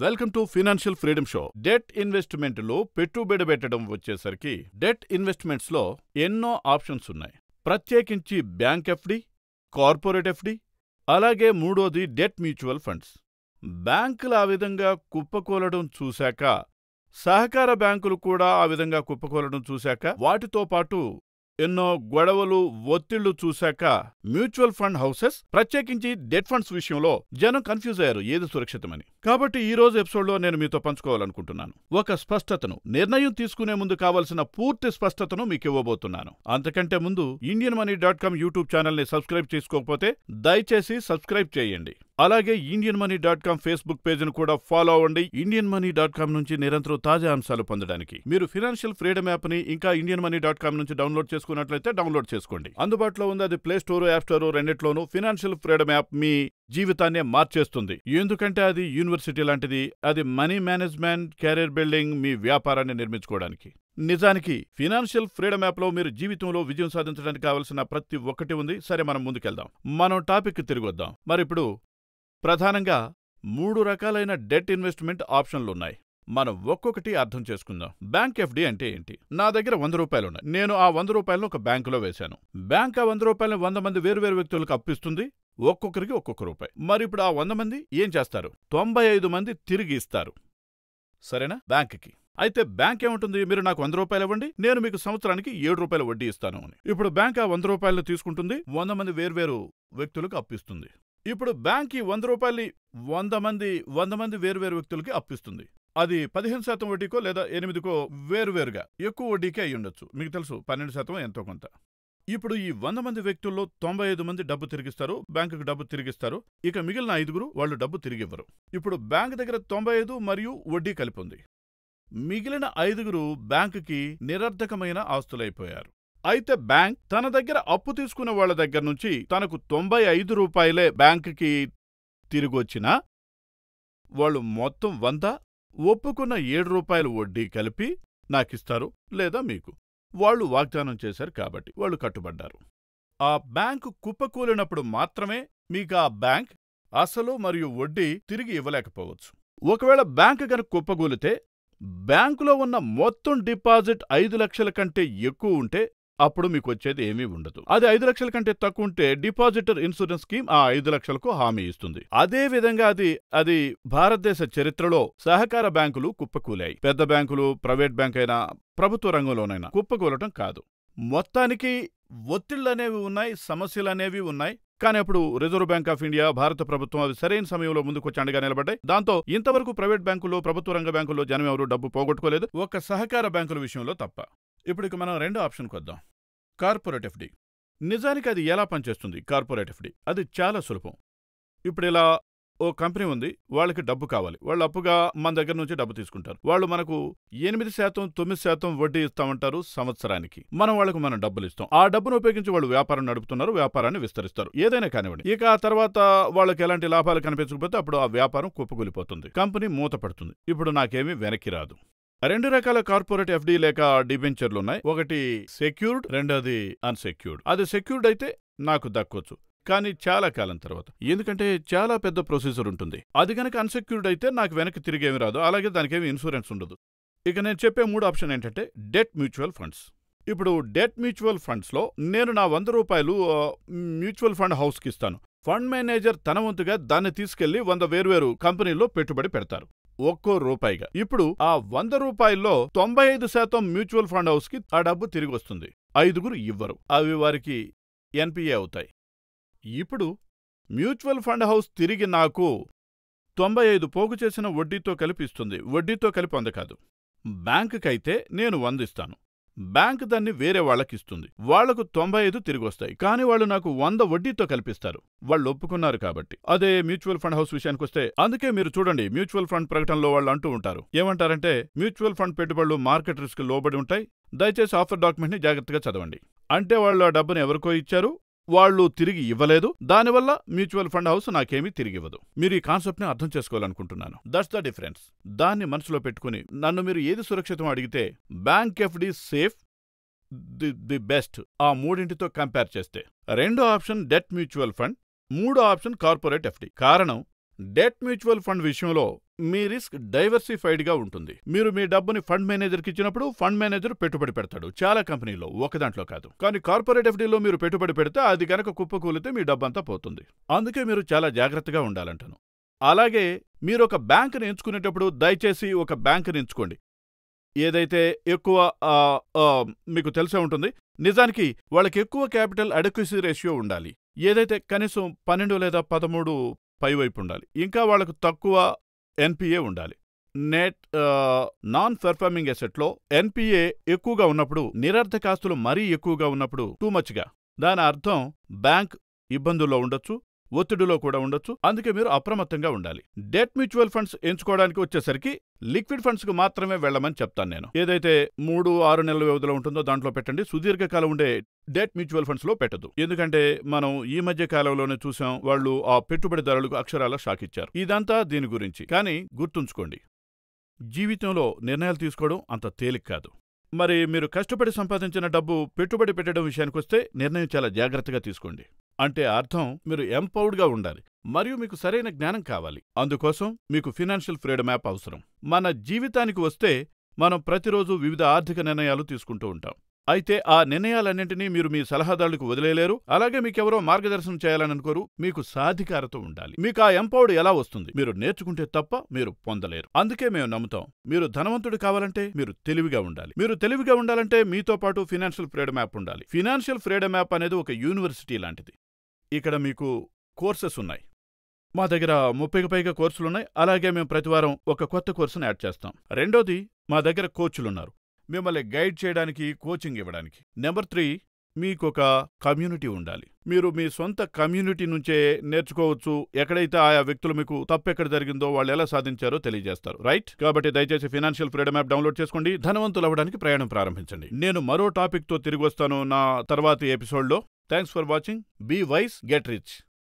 welcome to financial freedom show debt investment లో పెట్టుబడి పెట్టడం వచ్చేసరికి డెట్ ఇన్వెస్ట్మెంట్స్ లో ఎన్నో ఆప్షన్స్ ఉన్నాయి ప్రత్యేకించి బ్యాంక్ ఎఫ్డి కార్పొరేట్ ఎఫ్డి అలాగే మూడోది డెట్ మ్యూచువల్ ఫండ్స్ బ్యాంకులు ఆ విధంగా కుప్పకూలడం చూశాక సహకార బ్యాంకులు కూడా ఆ విధంగా కుప్పకూలడం చూశాక వాటితో పాటు ఎన్నో గొడవలు ఒత్తిళ్లు చూశాక మ్యూచువల్ ఫండ్ హౌసెస్ ప్రత్యేకించి డెట్ ఫండ్స్ విషయంలో జనం కన్ఫ్యూజ్ అయ్యారు ఏది సురక్షితమని కాబట్టి ఈ రోజు ఎపిసోడ్లో నేను మీతో పంచుకోవాలనుకుంటున్నాను ఒక స్పష్టతను నిర్ణయం తీసుకునే ముందు కావలసిన పూర్తి స్పష్టతను మీకు ఇవ్వబోతున్నాను అంతకంటే ముందు Indian money dot com YouTube ఛానల్ని సబ్స్క్రైబ్ చేసుకోకపోతే దయచేసి సబ్స్క్రైబ్ చేయండి అలాగే Indian money dot com Facebook పేజీని కూడా ఫాలో అవ్వండి ఇండియన్ మనీ డాట్ కామ్ నుంచి నిరంతరం తాజా అంశాలు పొందడానికి మీరు ఫినాన్షియల్ ఫ్రీడమ్ యాప్ ని ఇంకా ఇండియన్ మనీ డాట్ కామ్ నుంచి డౌన్లోడ్ చేసుకున్నట్లయితే డౌన్లోడ్ చేసుకోండి అందుబాటులో ఉంది అది ప్లే స్టోర్ యాప్ స్టోర్ రెండిట్లోనూ ఫినాన్షియల్ ఫ్రీడమ్ యాప్ మీ జీవితాన్నే మార్చేస్తుంది ఎందుకంటే అది యూనివర్సిటీ లాంటిది అది మనీ మేనేజ్మెంట్ కెరీర్ బిల్డింగ్ మీ వ్యాపారాన్ని నిర్మించుకోవడానికి నిజానికి ఫినాన్షియల్ ఫ్రీడమ్ లో మీరు జీవితంలో విజయం సాధించడానికి కావలసిన ప్రతి ఒక్కటి ఉంది సరే మనం ముందుకెళ్దాం మనం టాపిక్ తిరిగి వద్దాం మరి ఇప్పుడు ప్రధానంగా మూడు రకాలైన డెట్ ఇన్వెస్ట్మెంట్ ఆప్షన్లున్నాయి మనం ఒక్కొక్కటి అర్థం చేసుకుందాం బ్యాంక్ ఎఫ్డి అంటే ఏంటి నా దగ్గర వంద రూపాయలున్నాయి నేను ఆ వంద రూపాయలను ఒక బ్యాంకులో వేశాను బ్యాంక్ ఆ వంద రూపాయలను వంద మంది వేరువేరు వ్యక్తులకు అప్పిస్తుంది ఒక్కొక్కరికి ఒక్కొక్క రూపాయి మరి ఇప్పుడు ఆ వంద మంది ఏం చేస్తారు తొంభై ఐదు మంది తిరిగి ఇస్తారు సరేనా బ్యాంక్కి అయితే బ్యాంక్ ఏముంటుంది మీరు నాకు వంద రూపాయలు ఇవ్వండి నేను మీకు సంవత్సరానికి ఏడు రూపాయల వడ్డీ ఇస్తాను అని ఇప్పుడు బ్యాంక్ ఆ వంద రూపాయలను తీసుకుంటుంది వంద మంది వేర్వేరు వ్యక్తులకు అప్పిస్తుంది ఇప్పుడు బ్యాంక్ ఈ వంద రూపాయలు వంద మంది వంద మంది వేరువేరు వ్యక్తులకి అప్పిస్తుంది అది పదిహేను శాతం వడ్డీకో లేదా ఎనిమిదికో వేరువేరుగా ఎక్కువ వడ్డీకే అయి ఉండొచ్చు మీకు తెలుసు పన్నెండు శాతం ఎంతో కొంత ఇప్పుడు ఈ వంద మంది వ్యక్తుల్లో తొంభై ఐదు మంది డబ్బు తిరిగిస్తారు బ్యాంకుకు డబ్బు తిరిగిస్తారు ఇక మిగిలిన ఐదుగురు వాళ్ళు డబ్బు తిరిగివ్వరు ఇప్పుడు బ్యాంక్ దగ్గర తొంభై ఐదు మరియు వడ్డీ కలిపింది మిగిలిన ఐదుగురు బ్యాంకుకి నిరర్ధకమైన ఆస్తులైపోయారు అయితే బ్యాంక్ తన దగ్గర అప్పు తీసుకున్న వాళ్ళ దగ్గర నుంచి తనకు తొంభై ఐదు రూపాయలే బ్యాంకుకి తిరిగొచ్చినా వాళ్ళు మొత్తం వంద ఒప్పుకున్న ఏడు రూపాయలు వడ్డీ కలిపి నాకిస్తారు లేదా మీకు వాళ్ళు వాగ్దానం చేశారు కాబట్టి వాళ్ళు కట్టుబడ్డారు ఆ బ్యాంకు కుప్పకూలినప్పుడు మాత్రమే మీకు ఆ బ్యాంక్ అసలు మరియు వడ్డీ తిరిగి ఇవ్వలేకపోవచ్చు ఒకవేళ బ్యాంకు గనక కుప్పగూలితే బ్యాంకులో ఉన్న మొత్తం డిపాజిట్ ఐదు లక్షల కంటే ఎక్కువ ఉంటే అప్పుడు మీకు వచ్చేది ఏమీ ఉండదు అది ఐదు లక్షల కంటే తక్కువ ఉంటే డిపాజిటర్ ఇన్సూరెన్స్ స్కీమ్ ఆ ఐదు లక్షలకు హామీ ఇస్తుంది అదే విధంగా అది అది భారతదేశ చరిత్రలో సహకార బ్యాంకులు కుప్పకూలాయి పెద్ద బ్యాంకులు ప్రైవేట్ బ్యాంక్ అయినా ప్రభుత్వ రంగంలోనైనా కుప్పకూలటం కాదు మొత్తానికి ఒత్తిళ్లనేవి ఉన్నాయి సమస్యలనేవి ఉన్నాయి కానీ అప్పుడు రిజర్వ్ బ్యాంక్ ఆఫ్ ఇండియా భారత ప్రభుత్వం అవి సరైన సమయంలో ముందుకు అండగా నిలబడ్డాయి దాంతో ఇంతవరకు ప్రైవేట్ బ్యాంకుల్లో ప్రభుత్వ రంగ బ్యాంకుల్లో జనం ఎవరు డబ్బు పోగొట్టుకోలేదు ఒక సహకార బ్యాంకుల విషయంలో తప్ప ఇప్పుడు ఇక మనం రెండో ఆప్షన్కి వద్దాం కార్పొరేట్ ఎఫ్డి నిజానికి అది ఎలా పనిచేస్తుంది కార్పొరేట్ ఎఫ్డి అది చాలా సులభం ఇప్పుడు ఇలా ఓ కంపెనీ ఉంది వాళ్ళకి డబ్బు కావాలి వాళ్ళు అప్పుగా మన దగ్గర నుంచి డబ్బు తీసుకుంటారు వాళ్ళు మనకు ఎనిమిది శాతం తొమ్మిది శాతం వడ్డీ ఇస్తామంటారు సంవత్సరానికి మనం వాళ్ళకు మనం డబ్బులు ఇస్తాం ఆ డబ్బును ఉపయోగించి వాళ్ళు వ్యాపారం నడుపుతున్నారు వ్యాపారాన్ని విస్తరిస్తారు ఏదైనా కానివ్వండి ఇక ఆ తర్వాత వాళ్ళకి ఎలాంటి లాభాలు కనిపించకపోతే అప్పుడు ఆ వ్యాపారం కుప్పకూలిపోతుంది కంపెనీ మూతపడుతుంది ఇప్పుడు నాకేమీ వెనక్కి రాదు రెండు రకాల కార్పొరేట్ ఎఫ్డి లేక డిబెంచర్లు ఉన్నాయి ఒకటి సెక్యూర్డ్ రెండోది అన్సెక్యూర్డ్ అది సెక్యూర్డ్ అయితే నాకు దక్కొచ్చు కానీ చాలా కాలం తర్వాత ఎందుకంటే చాలా పెద్ద ప్రొసీజర్ ఉంటుంది అది కనుక అన్సెక్యూర్డ్ అయితే నాకు వెనక్కి తిరిగేమి రాదు అలాగే దానికేమి ఇన్సూరెన్స్ ఉండదు ఇక నేను చెప్పే మూడు ఆప్షన్ ఏంటంటే డెట్ మ్యూచువల్ ఫండ్స్ ఇప్పుడు డెట్ మ్యూచువల్ ఫండ్స్లో నేను నా వంద రూపాయలు మ్యూచువల్ ఫండ్ హౌస్కి ఇస్తాను ఫండ్ మేనేజర్ తన వంతుగా దాన్ని తీసుకెళ్లి వంద వేర్వేరు కంపెనీల్లో పెట్టుబడి పెడతారు ఒక్కో రూపాయిగా ఇప్పుడు ఆ వంద రూపాయల్లో తొంభై ఐదు శాతం మ్యూచువల్ ఫండ్ హౌస్కి ఆ డబ్బు తిరిగి వస్తుంది ఐదుగురు ఇవ్వరు అవి వారికి ఎన్పిఏ అవుతాయి ఇప్పుడు మ్యూచువల్ ఫండ్ హౌస్ తిరిగి నాకు తొంభై ఐదు పోగు చేసిన వడ్డీతో కలిపి ఇస్తుంది వడ్డీతో కలిపి అందకాదు బ్యాంకుకైతే నేను వందిస్తాను బ్యాంకు దాన్ని వేరే వాళ్ళకిస్తుంది వాళ్లకు తొంభై ఐదు తిరిగొస్తాయి కానీ వాళ్ళు నాకు వంద వడ్డీతో కల్పిస్తారు వాళ్ళు ఒప్పుకున్నారు కాబట్టి అదే మ్యూచువల్ ఫండ్ హౌస్ విషయానికి వస్తే అందుకే మీరు చూడండి మ్యూచువల్ ఫండ్ ప్రకటనలో వాళ్ళు అంటూ ఉంటారు ఏమంటారంటే మ్యూచువల్ ఫండ్ పెట్టుబడులు మార్కెట్ రిస్క్ లోబడి ఉంటాయి దయచేసి ఆఫర్ డాక్యుమెంట్ని జాగ్రత్తగా చదవండి అంటే వాళ్ళు ఆ డబ్బును ఎవరికో ఇచ్చారు వాళ్ళు తిరిగి ఇవ్వలేదు దానివల్ల మ్యూచువల్ ఫండ్ హౌస్ నాకేమీ తిరిగి ఇవ్వదు మీరు ఈ కాన్సెప్ట్ని అర్థం చేసుకోవాలనుకుంటున్నాను దట్స్ ద డిఫరెన్స్ దాన్ని మనసులో పెట్టుకుని నన్ను మీరు ఏది సురక్షితం అడిగితే bank FD safe the the best ఆ మూడింటితో కంపేర్ చేస్తే రెండో ఆప్షన్ డెట్ మ్యూచువల్ ఫండ్ మూడో ఆప్షన్ కార్పొరేట్ ఎఫ్డి కారణం డెట్ మ్యూచువల్ ఫండ్ విషయంలో మీ రిస్క్ డైవర్సిఫైడ్గా ఉంటుంది మీరు మీ డబ్బుని ఫండ్ మేనేజర్కి ఇచ్చినప్పుడు ఫండ్ మేనేజర్ పెట్టుబడి పెడతాడు చాలా కంపెనీలో ఒక దాంట్లో కాదు కానీ కార్పొరేట్ ఎఫ్డీలో మీరు పెట్టుబడి పెడితే అది కనుక కుప్పకూలితే మీ డబ్బంతా పోతుంది అందుకే మీరు చాలా జాగ్రత్తగా ఉండాలంటాను అలాగే మీరు ఒక బ్యాంకుని ఎంచుకునేటప్పుడు దయచేసి ఒక బ్యాంకుని ఎంచుకోండి ఏదైతే ఎక్కువ మీకు తెలిసే ఉంటుంది నిజానికి వాళ్ళకి ఎక్కువ క్యాపిటల్ అడక్యుసీ రేషియో ఉండాలి ఏదైతే కనీసం పన్నెండు లేదా పదమూడు పైవైపు ఉండాలి ఇంకా వాళ్ళకు తక్కువ ఎన్పిఏ ఉండాలి నెట్ నాన్ పెర్ఫార్మింగ్ ఎసెట్లో ఎన్పిఏ ఎక్కువగా ఉన్నప్పుడు నిరర్థకాస్తులు మరీ ఎక్కువగా ఉన్నప్పుడు టూ మచ్గా దాని అర్థం బ్యాంక్ ఇబ్బందుల్లో ఉండొచ్చు ఒత్తిడిలో కూడా ఉండొచ్చు అందుకే మీరు అప్రమత్తంగా ఉండాలి డెట్ మ్యూచువల్ ఫండ్స్ ఎంచుకోవడానికి వచ్చేసరికి లిక్విడ్ ఫండ్స్ కు మాత్రమే వెళ్ళమని చెప్తాను నేను ఏదైతే మూడు ఆరు నెలల వ్యవధిలో ఉంటుందో దాంట్లో పెట్టండి సుదీర్ఘకాలం ఉండే డెట్ మ్యూచువల్ ఫండ్స్ లో పెట్టదు ఎందుకంటే మనం ఈ మధ్య కాలంలోనే చూసాం వాళ్ళు ఆ పెట్టుబడిదారులకు అక్షరాల షాక్ ఇచ్చారు ఇదంతా దీని గురించి కానీ గుర్తుంచుకోండి జీవితంలో నిర్ణయాలు తీసుకోవడం అంత తేలిక కాదు మరి మీరు కష్టపడి సంపాదించిన డబ్బు పెట్టుబడి పెట్టడం విషయానికొస్తే నిర్ణయం చాలా జాగ్రత్తగా తీసుకోండి అంటే అర్థం మీరు ఎంపవర్డ్గా ఉండాలి మరియు మీకు సరైన జ్ఞానం కావాలి అందుకోసం మీకు ఫినాన్షియల్ ఫ్రీడమ్ యాప్ అవసరం మన జీవితానికి వస్తే మనం ప్రతిరోజు వివిధ ఆర్థిక నిర్ణయాలు తీసుకుంటూ ఉంటాం అయితే ఆ నిర్ణయాలన్నింటినీ మీరు మీ సలహాదారులకు వదిలేయలేరు అలాగే మీకెవరో మార్గదర్శనం చేయాలని అనుకోరు మీకు సాధికారత ఉండాలి మీకు ఆ ఎంపవర్డ్ ఎలా వస్తుంది మీరు నేర్చుకుంటే తప్ప మీరు పొందలేరు అందుకే మేము నమ్ముతాం మీరు ధనవంతుడు కావాలంటే మీరు తెలివిగా ఉండాలి మీరు తెలివిగా ఉండాలంటే మీతో పాటు ఫినాన్షియల్ ఫ్రీడమ్ యాప్ ఉండాలి ఫినాన్షియల్ ఫ్రీడమ్ యాప్ అనేది ఒక యూనివర్సిటీ లాంటిది ఇక్కడ మీకు కోర్సెస్ ఉన్నాయి మా దగ్గర ముప్పైకి పైగా కోర్సులున్నాయి అలాగే మేము ప్రతివారం ఒక కొత్త కోర్సును యాడ్ చేస్తాం రెండోది మా దగ్గర కోచ్లున్నారు మిమ్మల్ని గైడ్ చేయడానికి కోచింగ్ ఇవ్వడానికి నెంబర్ త్రీ మీకొక కమ్యూనిటీ ఉండాలి మీరు మీ సొంత కమ్యూనిటీ నుంచే నేర్చుకోవచ్చు ఎక్కడైతే ఆయా వ్యక్తులు మీకు తప్పెక్కడ జరిగిందో వాళ్ళు ఎలా సాధించారో తెలియజేస్తారు రైట్ కాబట్టి దయచేసి ఫినాన్షియల్ ఫ్రీడమ్ యాప్ డౌన్లోడ్ చేసుకోండి ధనవంతులు అవ్వడానికి ప్రయాణం ప్రారంభించండి నేను మరో టాపిక్తో తిరిగి వస్తాను నా తర్వాతి ఎపిసోడ్లో thanks for watching be wise get rich